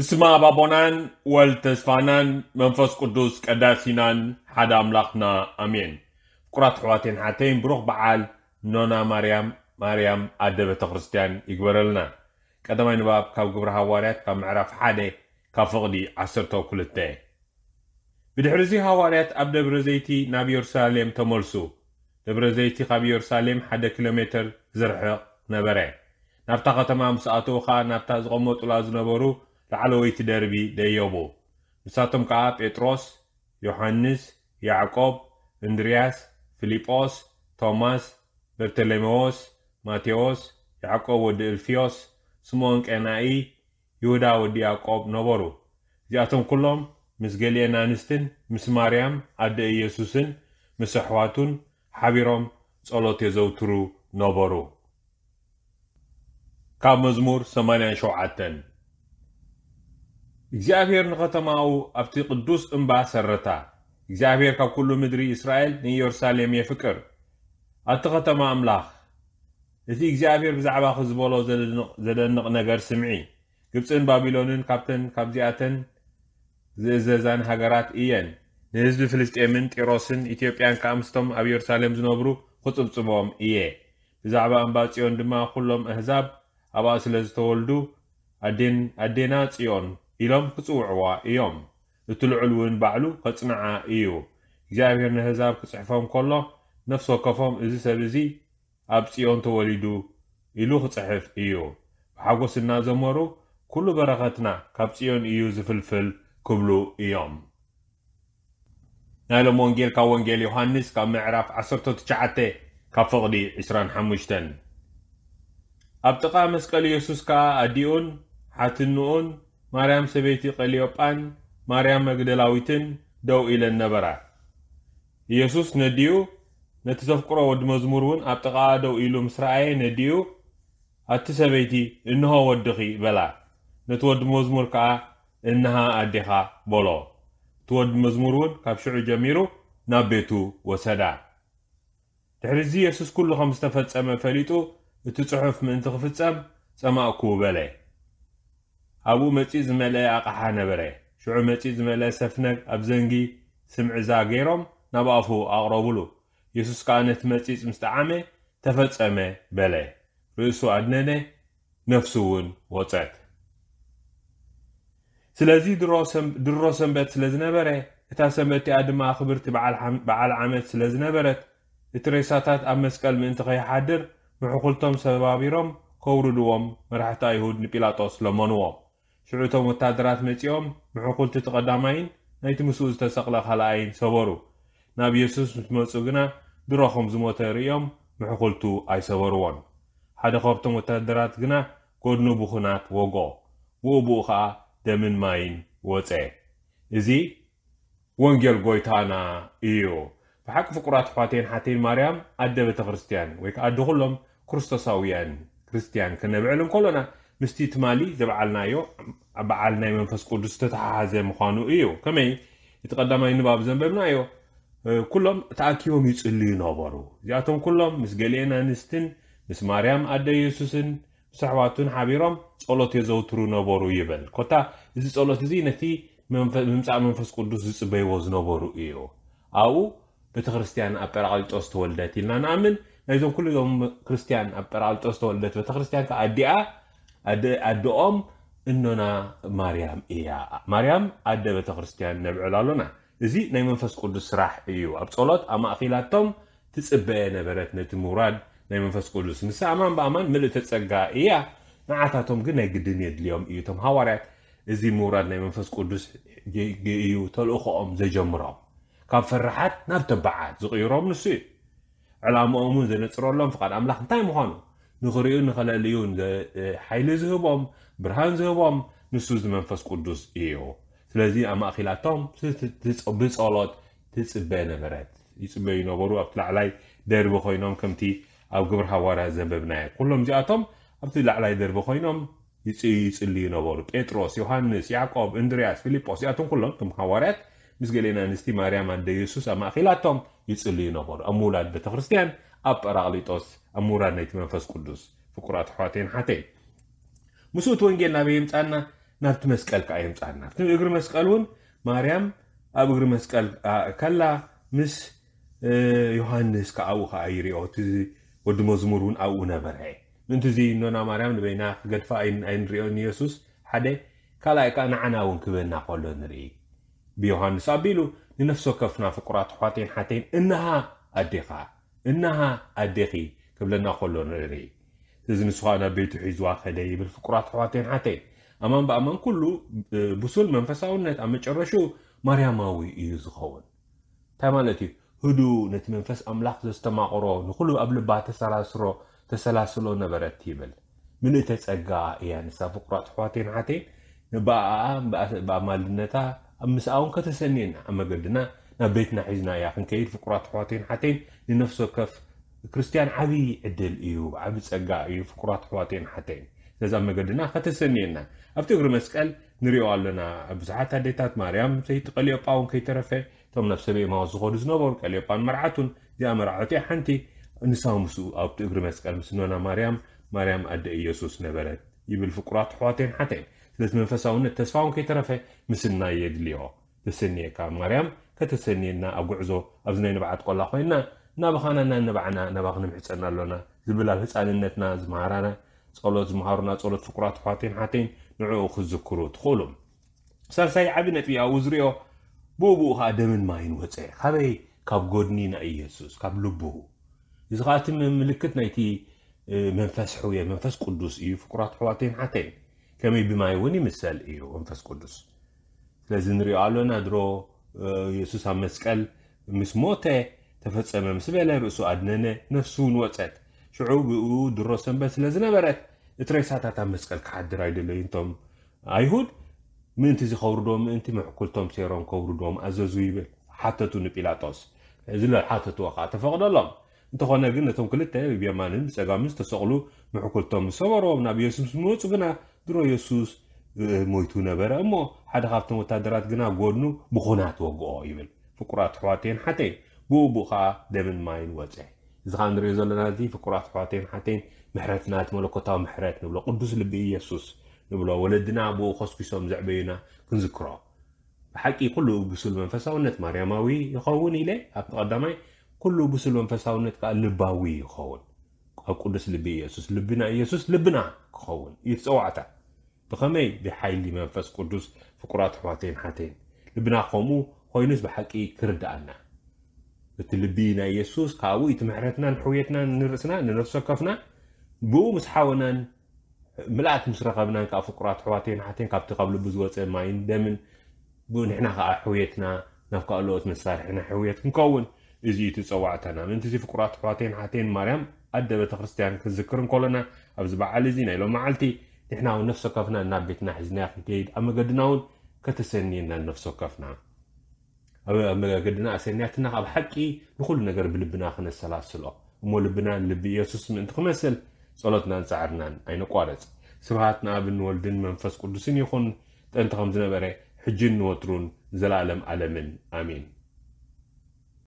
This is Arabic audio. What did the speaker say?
እስማ ባቦናን ወልድ ተስፋናን መንፈስ ቅዱስ ቀዳሲናን ሓደ ኣምላኽና ኣሜን ፍቁራት ኣሕዋተይን ሓተይን ብሩኽ በዓል ኖና ማርያም ማርያም ኣደ ቤተ ክርስቲያን ይግበረልና ቀዳማይ ንባብ ካብ ግብሪ ሃዋርያት ካብ ምዕራፍ ሓደ ካብ ፍቕዲ 12 ብድሕሪ እዚ ሃዋርያት ኣብ ደብረ ዘይቲ ናብ የሩሳሌም ተመልሱ ደብረ ዘይቲ ካብ የሩሳሌም ሓደ ኪሎ ሜትር ዝርሕቕ ነበረ ናብታ ከተማ ምስኣተዉ ከዓ ናብታ ዝቐመጡላ ዝነበሩ ላዕለወይቲ ደርቢ ደየቡ ንሳቶም ከዓ ጴጥሮስ ዮሐንስ ያዕቆብ እንድርያስ ፊልጶስ ቶማስ በርተለሜዎስ ማቴዎስ ያዕቆብ ወዲ እልፍዮስ ስምዖን ቀናኢ ይሁዳ ወዲ ያዕቆብ ነበሩ እዚኣቶም ኩሎም ምስ ገሊአን ኣንስትን ምስ ማርያም ኣደ ኢየሱስን ምስ ኣሕዋቱን ሓቢሮም ጸሎት የዘውትሩ ነበሩ ካብ መዝሙር 87 እግዚኣብሔር ንኸተማኡ ኣብቲ ቅዱስ እምባ ሰረታ እግዚኣብሔር ካብ ኩሉ ምድሪ እስራኤል ንኢየሩሳሌም የፍቅር ኣብቲ ኸተማ ኣምላኽ እቲ እግዚኣብሔር ብዛዕባ ኽዝበሎ ዘደንቕ ነገር ስምዒ ግብፅን ባቢሎንን ካብተን ካብዚኣተን ዝእዘዛን ሃገራት እየን ንህዝቢ ፍልስጥኤምን ጢሮስን ኢትዮጵያን ከዓ ምስቶም ኣብ ኢየሩሳሌም ዝነብሩ ክፅብፅቦም እየ ብዛዕባ እምባ ፅዮን ድማ ኩሎም ኣሕዛብ ኣብኣ ስለ ዝተወልዱ ኣዴና ጽዮን ኢሎም ክፅውዕዋ እዮም እቲ ልዑል እውን ባዕሉ ከፅንዓ እዩ እግዚኣብሔር ንህዛብ ክፅሕፎም ከሎ ነፍሲ ወከፎም እዚ ሰብ እዚ ኣብ ጽዮን ተወሊዱ ኢሉ ክጽሕፍ እዩ ብሓጐስ እናዘመሩ ኩሉ በረኸትና ካብ ጽዮን እዩ ዝፍልፍል ክብሉ እዮም ናይ ሎም ወንጌል ካብ ወንጌል ዮሃንስ ካብ ምዕራፍ 19 ካብ ፍቕዲ 25 ኣብ ጥቓ መስቀል ኢየሱስ ከዓ ኣዲኡን ሓትንኡን ማርያም ሰበይቲ ቀሊዮጳን ማርያም መግደላዊትን ደው ኢለን ነበራ ኢየሱስ ነዲኡ ነቲ ዘፍቅሮ ወዲ መዝሙር እውን ኣብ ጥቓ ደው ኢሉ ምስ ረኣየ ነዲኡ ኣቲ ሰበይቲ እንሆ ወድኺ በላ ነቲ ወዲ መዝሙር ከዓ እናሃ ኣዴኻ በሎ እቲ ወዲ መዝሙር እውን ካብ ሽዑ ጀሚሩ ናብ ቤቱ ወሰዳ ድሕሪዚ ኢየሱስ ኩሉ ከም ዝተፈጸመ ፈሊጡ እቲ ጽሑፍ ምእንቲ ክፍጸም ጸማእኩ በለ ኣብኡ መፂ ዝመልአ ኣቕሓ ነበረ ሽዑ መፂ ዝመልአ ሰፍነግ ኣብ ዘንጊ ስምዕዛ ገይሮም ናብ ኣፉ ኣቕረቡሉ የሱስ ከዓ ነቲ መፂፅ ምስ ጠዓመ ተፈፀመ በለ ርእሱ ኣድነነ ነፍሱ እውን ወፀት ስለዚ ድሮ ሰንበት ስለ ዝነበረ እታ ሰንበት እቲኣ ድማ ክብርቲ በዓል ዓመት ስለ ዝነበረት እቲ ሬሳታት ኣብ መስቀል ምእንቲ ከይሓድር ምሕኩልቶም ሰባቢሮም ከውርድዎም መራሕቲ ኣይሁድ ንጲላጦስ ለመንዎም ሽዑ እቶም ወታደራት መጺኦም ንዑ ኵልቲ እቲ ቐዳማይን ናይቲ ምስኡ ዝተሰቕለ ኻልኣይን ሰበሩ ናብ የሱስ ምስ መፁ ግና ድሮኹም ዝሞተ ርእዮም ንዑ ኣይሰበርዎን ሓደ ኻብቶም ወታደራት ግና ጐድኑ ብኹናት ወግኦ ብኡ ብኡ ኸዓ ደምን ማይን ወፀ እዚ ወንጌል ጐይታና እዩ ብሓቂ ፍቁራት ኣሕዋተይን ሓቴን ማርያም ኣደ ቤተ ክርስቲያን ወይ ከዓ ኣደ ክርስቶሳውያን ክርስትያን ክነብዕል እንከሎና ምስቲ ትማሊ ዘበዓልናዮ በዓል ናይ መንፈስ ቅዱስ ዝተተሓሓዘ ምዃኑ እዩ ከመይ እቲ ቀዳማይ ንባብ ዘንበብናዮ ኩሎም ተኣኪቦም ይፅልዩ ነበሩ እዚኣቶም ኩሎም ምስ ገሊአን ኣንስትን ምስ ማርያም ኣደ የሱስን ምስ ኣሕዋቱን ሓቢሮም ጸሎት የዘውትሩ ነበሩ ይብል ኮታ እዚ ጸሎት እዚ ነቲ ምምፃእ መንፈስ ቅዱስ ዝፅበይዎ ዝነበሩ እዩ ኣብኡ ቤተ ክርስቲያን ኣብ ጰራቅሊጦስ ተወልደት ኢልና ንኣምን ናይዞም ኩሉ ዞም ክርስቲያን ኣብ ጰራቅሊጦስ ተወልደት ቤተ ክርስቲያን ተኣዲኣ ኣደኦም እኖና ማርያም እያ ማርያም ኣደ ቤተ ክርስቲያን ነብዕል ኣሎና እዚ ናይ መንፈስ ቅዱስ ስራሕ እዩ ኣብ ጸሎት ኣማእኺላቶም ትጽበየ ነበረት ነቲ ምውራድ ናይ መንፈስ ቅዱስ ምስ ኣማን ብኣማን ምልእተ ጸጋ እያ ንዓታቶም ግን ናይ ግድን የድልዮም እዩ እቶም ሃዋርያት እዚ ምውራድ ናይ መንፈስ ቅዱስ እዩ ተልእኽኦም ዘጀምሮም ካብ ፈራሓት ናብ ተበዓት ዝቕይሮም ንሱ እዩ ዕላምኦምን ዘነፅረሎም ፍቓድ ኣምላኽ እንታይ ምዃኑ نغريو نغلا ليون حيل زهبهم برهان زهبهم نسوز منفس قدوس ايو سلازي اما اخيلاتهم تتس اولاد تتس بينا برات يتس بينا برو ابتلع علي دير بخوينهم كمتي او قبر حوارا زببنا كلهم جاتهم ابتلع علي دير بخوينهم يتس اللي نبرو بيتروس يوحنس يعقوب اندرياس فيليبوس جاتهم كلهم تم حوارات ምስ ገሌን ኣንስቲ ማርያም ኣንደ የሱስ ኣብ ማእከላቶም ይፅልዩ ነበሩ ኣብ ምውላድ ቤተክርስትያን ኣብ ጰራቅሊጦስ ኣብ ምውራድ ናይቲ መንፈስ ቅዱስ ፍቁራት ኣሕዋተይን ሓተይን ምስኡ እቲ ወንጌል ናበይ የምፃና ናብቲ መስቀል ከዓ የምፃና ኣብቲ እግሪ መስቀል እውን ማርያም ኣብ እግሪ መስቀል ከላ ምስ ዮሃንስ ከዓ ከዓ ይሪኦ እቲ ወዲ መዝሙር እውን ኣብኡ ነበረ ምእንቲ እዚ ኖና ማርያም ንበይና ክገድፋ ኣይንሪኦ ንየሱስ ሓደ ካልኣይ ከዓ ንዓና እውን ክበና ከሎ ንርኢ ብዮሃንስ ኣቢሉ ንነፍሲ ወከፍና ፍቁራት ኣሕዋተይን ሓተይን እናሃ ኣዴኻ እናሃ ኣዴኺ ክብለና ከሎ ንርኢ እዚ ንስኻ ናብ ቤቱ ሒዝዋ ከደ ይብል ፍቁራት ኣሕዋተይን ሓተይን ኣማን ብኣማን ኩሉ ብሱል መንፈሳውነት ኣብ መጨረሹ ማርያማዊ እዩ ዝኸውን እንታይ ማለት እዩ ህዱ ነቲ መንፈስ ኣምላኽ ዘስተማቕሮ ንኩሉ ኣብ ልባ ተሰላስሮ ተሰላስሎ ነበረት ይብል ምልእተ ፀጋ እያ ንሳ ፍቁራት ኣሕዋተይን ሓተይን ብኣማልነታ أمس أون كتسنين أما قدنا نبيتنا حزنا يا خن كيد فقرات حواتين حتين لنفسه كف كريستيان عبي عدل إيو عبي سقا إيو فقرات حواتين حتين لذا أما قدنا كتسنين أفتو غير مسكال نريو لنا أبزعات ديتات مريم سيد قليو باون كي ترفع ثم نفس بي ما زغور زنبور قليو باون مرعتون دي أمرعتي حنتي نساو مسو أبتو غير مسكال مسنونا مريم مريم أد يسوس نبرت يبل فقرات حواتين حتين لازم نفسهون التسفاون كي ترفه مثلنا يدليه تسنية كمريم كتسنية نا أقعزو أبزنين بعد كل أخوينا نبخانا نبعنا نبخنا محسنا لنا زبلا أن النتنا زمهرنا صلوا زمهرنا صلوا سكرات فاتين حاتين نعو خذ تخولم سر سي عبنا في أوزريو بوبو هذا من ماين وتسي خبي كاب جودنين أي يسوس كاب لبوه إذا قاتم ملكتنا يتي منفس حوية منفس قدوس إيه فكرات حواتين حتين كمي بماي وني مثال إيو أنفس كدوس لازم نري علونا درو يسوس هم مسكال مس موتة تفتس أمام سبيلا رؤسو أدنانة نفسون واتسات شعوب دروسن بس لازم نبرت اتري ساتا تام مسكال كحد رايد اللي انتم أيهود من تزي خوردوم انت معقول توم سيرون خوردوم أزازو يبل حتى تو نبيلاتوس إذن حتى تو أخا تفقد اللهم እንተኾነ ግን ነቶም ክልተ ብየማንን ብፀጋምን ዝተሰቕሉ ምዕኩልቶም ዝሰበሮ ናብ ኢየሱስ ምወፁ ግና ድሮ ኢየሱስ ሞይቱ ነበረ እሞ ሓደ ካብቶም ወታደራት ግና ጎድኑ ብኹናት ወግኦ ይብል ፍቁራት ኣሕዋተይን ሓተይን ብኡቡ ከዓ ደምን ማይን ወፅሕ እዚ ከዓ ንሪኦ ዘለና እዚ ፍቁራት ኣሕዋተይን ሓተይን ምሕረትናት መለኮታዊ ምሕረት ንብሎ ቅዱስ ልቢ ኢየሱስ ንብሎ ወለድና ብኡ ኮስኪሶም ዘዕበዩና ክንዝክሮ ብሓቂ ኩሉ ብስል መንፈሳውነት ማርያማዊ ይኸውን ኢለ ኣብቲ ቀዳማይ كله بسلو منفساونت قال لباوي خون قدس لبي يسوس لبنا يسوس لبنا خون يتسوعتا بخمي بحيلي منفس قدس فقرات حواتين حاتين لبنا خومو خوينوس بحكي كرد أنا بتلبينا يسوس قاوي تمحرتنا نحويتنا نرسنا ننفسه كفنا بو مسحاونا ملات مش رقبنا كا فقرات حواتين حاتين كا بتقابل بزوات ماين دمن بو نحنا حويتنا نفقا لوت مسارحنا حويت مكون እዚ እቲ ፀዋዕተና ምእንቲ እዚ ፍቁራት ኣሕዋተይን ሓቴን ማርያም ኣደ ቤተ ክርስትያን ክዝክር እንከለና ኣብዚ በዓል እዚ ናይ ሎም መዓልቲ ንሕና ውን ነፍሶ ከፍና ናብ ቤትና ሒዝና ክንከይድ ኣብ መገድና እውን ከተሰኒየና ነፍሶ ከፍና ኣብ መገድና ኣሰኒያትና ኣብ ሓቂ ንኩሉ ነገር ብልብና ክነሰላስሎ እሞ ልብና ልቢ ኢየሱስ ምእንቲ ክመስል ፀሎትናን ፃዕርናን ኣይነቋረፅ ስብሃት ንኣብ ንወልድን መንፈስ ቅዱስን ይኹን ጥንቲ ከም ዝነበረ ሕጂን ንወትሩን ዘለኣለም ኣለምን ኣሚን